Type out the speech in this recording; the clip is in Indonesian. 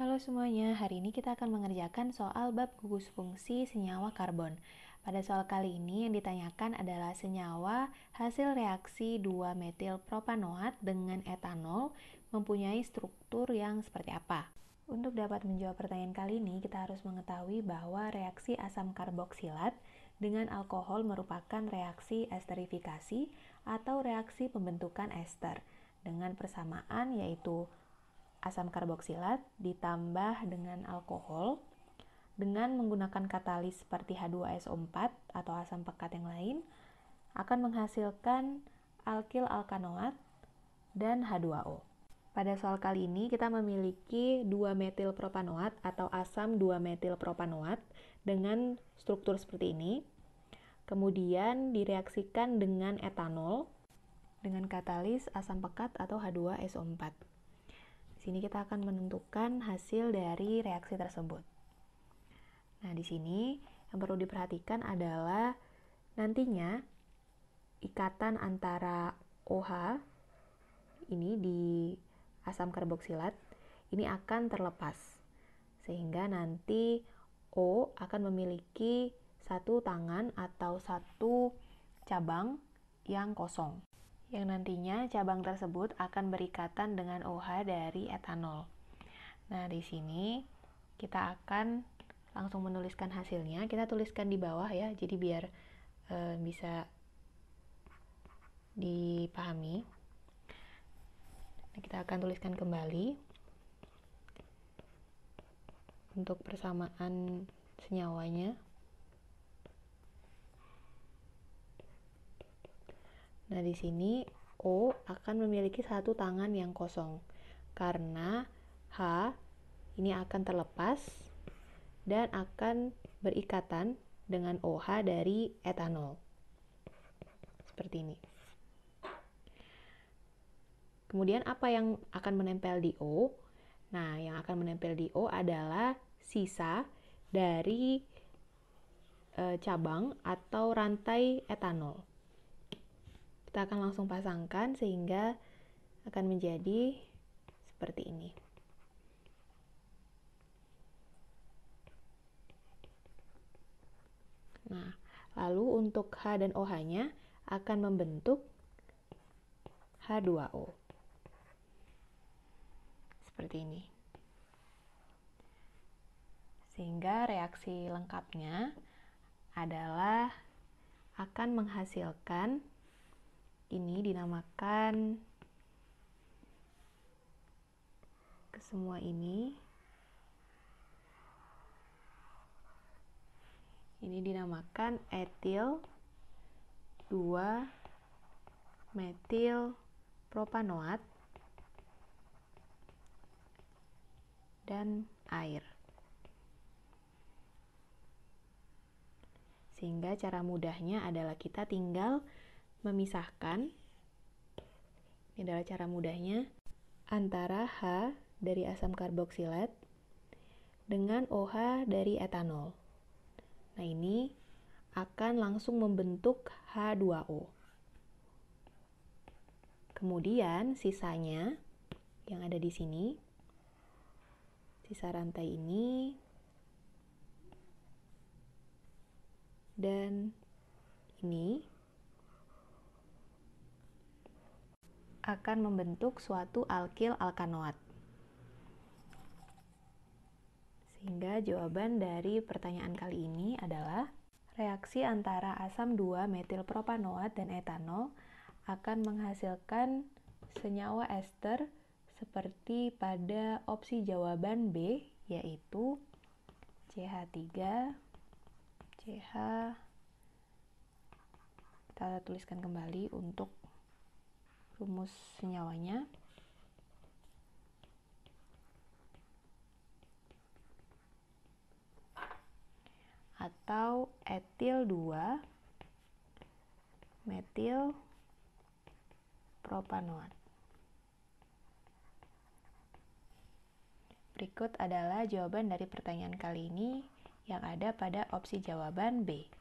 Halo semuanya, hari ini kita akan mengerjakan soal bab gugus fungsi senyawa karbon. Pada soal kali ini yang ditanyakan adalah senyawa hasil reaksi 2-metil propanoat dengan etanol mempunyai struktur yang seperti apa. Untuk dapat menjawab pertanyaan kali ini, kita harus mengetahui bahwa reaksi asam karboksilat dengan alkohol merupakan reaksi esterifikasi atau reaksi pembentukan ester dengan persamaan yaitu asam karboksilat ditambah dengan alkohol dengan menggunakan katalis seperti H2SO4 atau asam pekat yang lain akan menghasilkan alkil alkanoat dan H2O. Pada soal kali ini kita memiliki 2 metil propanoat atau asam 2 metil propanoat dengan struktur seperti ini. Kemudian direaksikan dengan etanol dengan katalis asam pekat atau H2SO4 sini kita akan menentukan hasil dari reaksi tersebut. Nah, di sini yang perlu diperhatikan adalah nantinya ikatan antara OH ini di asam karboksilat ini akan terlepas sehingga nanti O akan memiliki satu tangan atau satu cabang yang kosong yang nantinya cabang tersebut akan berikatan dengan OH dari etanol. Nah, di sini kita akan langsung menuliskan hasilnya. Kita tuliskan di bawah ya, jadi biar e, bisa dipahami. Nah, kita akan tuliskan kembali untuk persamaan senyawanya. Nah, di sini O akan memiliki satu tangan yang kosong karena H ini akan terlepas dan akan berikatan dengan OH dari etanol. Seperti ini. Kemudian apa yang akan menempel di O? Nah, yang akan menempel di O adalah sisa dari e, cabang atau rantai etanol. Kita akan langsung pasangkan sehingga akan menjadi seperti ini. Nah, lalu untuk H dan OH-nya akan membentuk H2O. Seperti ini. Sehingga reaksi lengkapnya adalah akan menghasilkan ini dinamakan kesemua ini ini dinamakan etil 2 metil propanoat dan air sehingga cara mudahnya adalah kita tinggal memisahkan ini adalah cara mudahnya antara H dari asam karboksilat dengan OH dari etanol. Nah, ini akan langsung membentuk H2O. Kemudian sisanya yang ada di sini sisa rantai ini dan ini akan membentuk suatu alkil alkanoat. Sehingga jawaban dari pertanyaan kali ini adalah reaksi antara asam 2 propanoat dan etanol akan menghasilkan senyawa ester seperti pada opsi jawaban B yaitu CH3 CH kita tuliskan kembali untuk rumus senyawanya atau etil 2 metil propanoat. Berikut adalah jawaban dari pertanyaan kali ini yang ada pada opsi jawaban B.